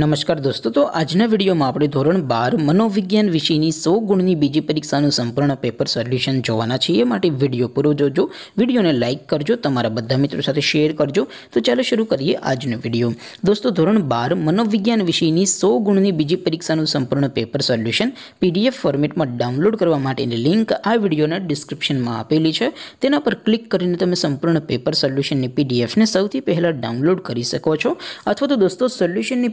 नमस्कार दोस्तों तो आज ने वीडियो में आपरे ધોરણ 12 મનોવિજ્ઞાન વિષયની 100 ગુણની બીજી પરીક્ષાનો સંપૂર્ણ પેપર સોલ્યુશન જોવાના છે એ માટે વિડિયો પૂરું જોજો વિડિયોને લાઈક કરજો તમારા બધા મિત્રો સાથે શેર કરજો તો ચાલો શરૂ કરીએ આજનો વિડિયો દોસ્તો ધોરણ 12 મનોવિજ્ઞાન વિષયની 100 ગુણની બીજી પરીક્ષાનો સંપૂર્ણ પેપર સોલ્યુશન PDF ફોર્મેટમાં ડાઉનલોડ કરવા માટેની લિંક આ વિડિયોના ડિસ્ક્રિપ્શનમાં આપેલી છે તેના પર ક્લિક કરીને તમે સંપૂર્ણ પેપર સોલ્યુશન ને PDF ને સૌથી પહેલા ડાઉનલોડ કરી શકો છો અથવા તો દોસ્તો સોલ્યુશનની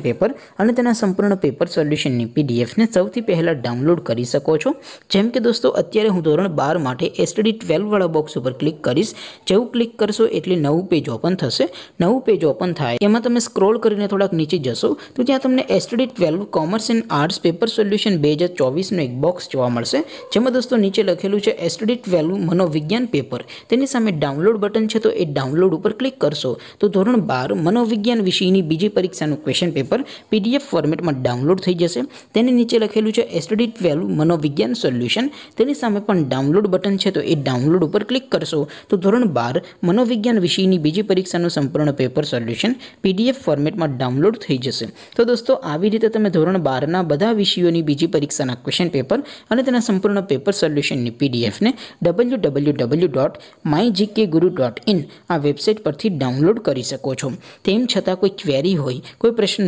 ક્વેશ્ચન પેપર અને તેના સંપૂર્ણ પેપર સોલ્યુશનની પીડીએફને સૌથી પહેલાં ડાઉનલોડ કરી શકો છો જેમ કે દોસ્તો અત્યારે હું ધોરણ બાર માટે એસટીડી ટ્વેલ્વવાળા બોક્સ ઉપર ક્લિક કરીશ જેવું ક્લિક કરશો એટલે નવું પેજ ઓપન થશે નવું પેજ ઓપન થાય એમાં તમે સ્ક્રોલ કરીને થોડાક નીચે જશો તો ત્યાં તમને STD twelve commerce and arts paper solution બે હજાર ચોવીસનો એક બોક્સ જોવા મળશે જેમાં દોસ્તો નીચે લખેલું છે એસટીડી ટ્વેલ્વ મનોવિજ્ઞાન પેપર તેની સામે ડાઉનલોડ બટન છે તો એ ડાઉનલોડ ઉપર ક્લિક કરશો તો ધોરણ બાર મનોવિજ્ઞાન વિષયની બીજી પરીક્ષાનું ક્વેશ્ચન પેપર પર પીડીએફ ફોર્મેટમાં ડાઉનલોડ થઈ જશે તેની નીચે લખેલું છે સ્ટડીડ વેલ્યુ મનોવિજ્ઞાન સોલ્યુશન તેની સામે પણ ડાઉનલોડ બટન છે તો એ ડાઉનલોડ ઉપર ક્લિક કરશો તો ધોરણ 12 મનોવિજ્ઞાન વિષયની બીજી પરીક્ષાનો સંપૂર્ણ પેપર સોલ્યુશન પીડીએફ ફોર્મેટમાં ડાઉનલોડ થઈ જશે તો દોસ્તો આવી રીતે તમે ધોરણ 12 ના બધા વિષયોની બીજી પરીક્ષાના ક્વેશ્ચન પેપર અને તેના સંપૂર્ણ પેપર સોલ્યુશનની પીડીએફ ને www.mygkguru.in આ વેબસાઈટ પરથી ડાઉનલોડ કરી શકો છો તેમ છતાં કોઈ ક્વેરી હોય કોઈ પ્રશ્ન